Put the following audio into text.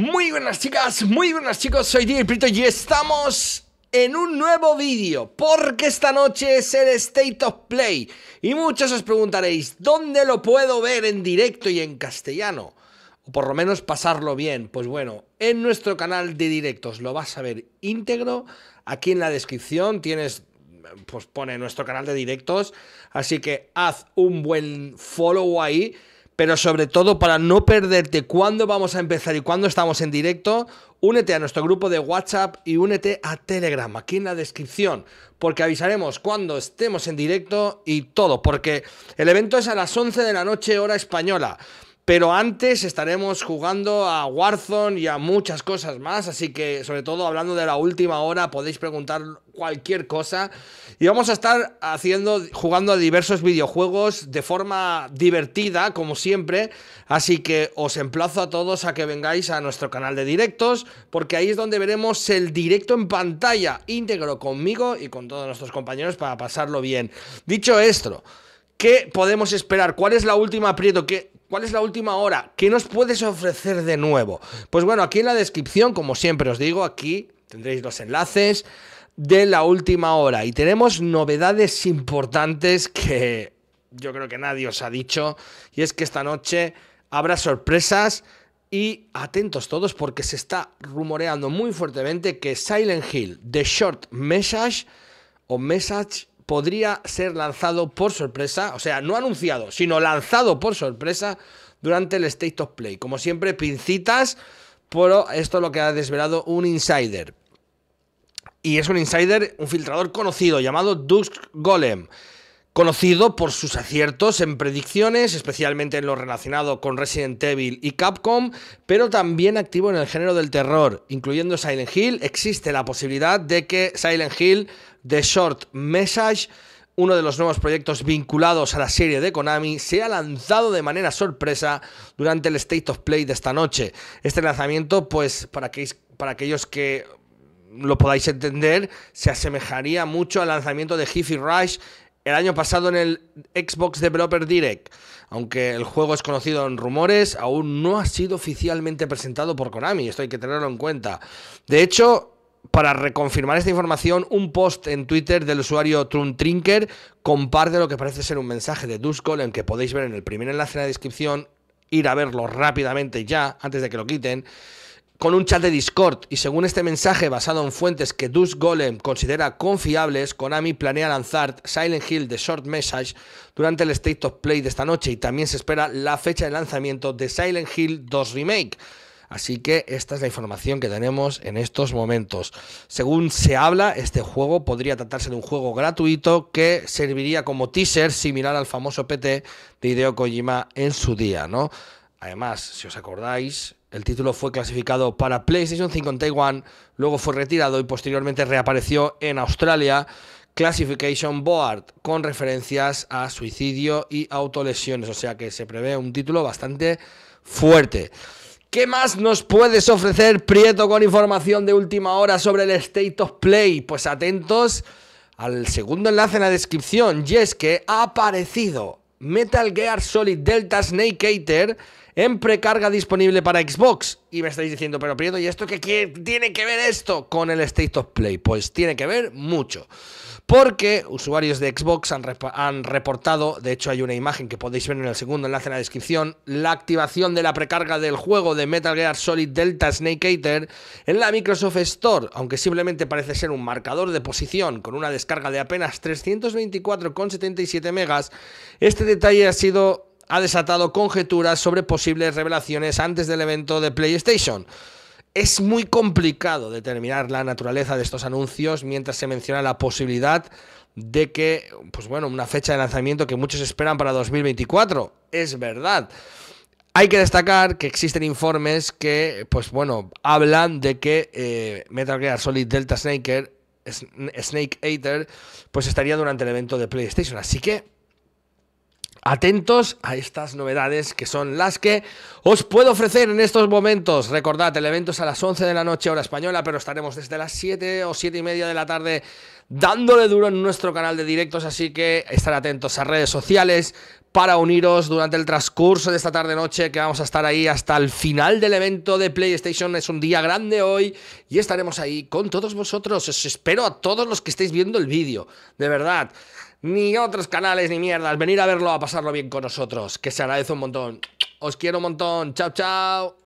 Muy buenas chicas, muy buenas chicos, soy DJ Prito y estamos en un nuevo vídeo Porque esta noche es el State of Play Y muchos os preguntaréis, ¿dónde lo puedo ver en directo y en castellano? O por lo menos pasarlo bien Pues bueno, en nuestro canal de directos lo vas a ver íntegro Aquí en la descripción tienes, pues pone nuestro canal de directos Así que haz un buen follow ahí pero sobre todo para no perderte cuándo vamos a empezar y cuándo estamos en directo, únete a nuestro grupo de WhatsApp y únete a Telegram, aquí en la descripción, porque avisaremos cuando estemos en directo y todo, porque el evento es a las 11 de la noche hora española. Pero antes estaremos jugando a Warzone y a muchas cosas más, así que sobre todo hablando de la última hora podéis preguntar cualquier cosa y vamos a estar haciendo jugando a diversos videojuegos de forma divertida como siempre, así que os emplazo a todos a que vengáis a nuestro canal de directos porque ahí es donde veremos el directo en pantalla íntegro conmigo y con todos nuestros compañeros para pasarlo bien. Dicho esto, ¿Qué podemos esperar? ¿Cuál es la última aprieto? ¿Qué, ¿Cuál es la última hora? ¿Qué nos puedes ofrecer de nuevo? Pues bueno, aquí en la descripción, como siempre os digo, aquí tendréis los enlaces de la última hora. Y tenemos novedades importantes que yo creo que nadie os ha dicho. Y es que esta noche habrá sorpresas. Y atentos todos porque se está rumoreando muy fuertemente que Silent Hill, The Short Message o Message podría ser lanzado por sorpresa, o sea, no anunciado, sino lanzado por sorpresa durante el State of Play. Como siempre, pincitas, por esto es lo que ha desvelado un insider. Y es un insider, un filtrador conocido llamado Dusk Golem conocido por sus aciertos en predicciones, especialmente en lo relacionado con Resident Evil y Capcom, pero también activo en el género del terror, incluyendo Silent Hill. Existe la posibilidad de que Silent Hill The Short Message, uno de los nuevos proyectos vinculados a la serie de Konami, se ha lanzado de manera sorpresa durante el State of Play de esta noche. Este lanzamiento, pues, para, aquellos que lo podáis entender, se asemejaría mucho al lanzamiento de Hiffy Rush el año pasado en el Xbox Developer Direct. Aunque el juego es conocido en rumores, aún no ha sido oficialmente presentado por Konami, esto hay que tenerlo en cuenta. De hecho, para reconfirmar esta información, un post en Twitter del usuario Truntrinker comparte lo que parece ser un mensaje de Duskol, Golem que podéis ver en el primer enlace en la descripción, ir a verlo rápidamente ya, antes de que lo quiten, con un chat de Discord. Y según este mensaje, basado en fuentes que Dusk Golem considera confiables, Konami planea lanzar Silent Hill The Short Message durante el State of Play de esta noche y también se espera la fecha de lanzamiento de Silent Hill 2 Remake. Así que esta es la información que tenemos en estos momentos. Según se habla, este juego podría tratarse de un juego gratuito que serviría como teaser similar al famoso PT de Hideo Kojima en su día, ¿no? Además, si os acordáis, el título fue clasificado para PlayStation 5 en Taiwán, luego fue retirado y posteriormente reapareció en Australia. Classification Board, con referencias a suicidio y autolesiones. O sea que se prevé un título bastante fuerte. ¿Qué más nos puedes ofrecer, Prieto, con información de última hora sobre el State of Play? Pues atentos al segundo enlace en la descripción, y es que ha aparecido Metal Gear Solid Delta Snake Eater en precarga disponible para Xbox. Y me estáis diciendo, pero Prieto, ¿y esto qué, tiene que ver esto con el State of Play? Pues tiene que ver mucho. Porque usuarios de Xbox han, han reportado, de hecho hay una imagen que podéis ver en el segundo enlace en la descripción, la activación de la precarga del juego de Metal Gear Solid Delta Snake Eater en la Microsoft Store, aunque simplemente parece ser un marcador de posición con una descarga de apenas 324,77 megas, este detalle ha sido ha desatado conjeturas sobre posibles revelaciones antes del evento de PlayStation. Es muy complicado determinar la naturaleza de estos anuncios mientras se menciona la posibilidad de que, pues bueno, una fecha de lanzamiento que muchos esperan para 2024. Es verdad. Hay que destacar que existen informes que, pues bueno, hablan de que eh, Metal Gear Solid Delta Snaker, Snake Eater, pues estaría durante el evento de PlayStation. Así que Atentos a estas novedades que son las que os puedo ofrecer en estos momentos. Recordad, el evento es a las 11 de la noche hora española, pero estaremos desde las 7 o 7 y media de la tarde dándole duro en nuestro canal de directos, así que estar atentos a redes sociales para uniros durante el transcurso de esta tarde-noche, que vamos a estar ahí hasta el final del evento de PlayStation. Es un día grande hoy y estaremos ahí con todos vosotros. Os espero a todos los que estéis viendo el vídeo, de verdad. Ni otros canales ni mierdas, venir a verlo, a pasarlo bien con nosotros, que se agradece un montón. Os quiero un montón. Chao, chao.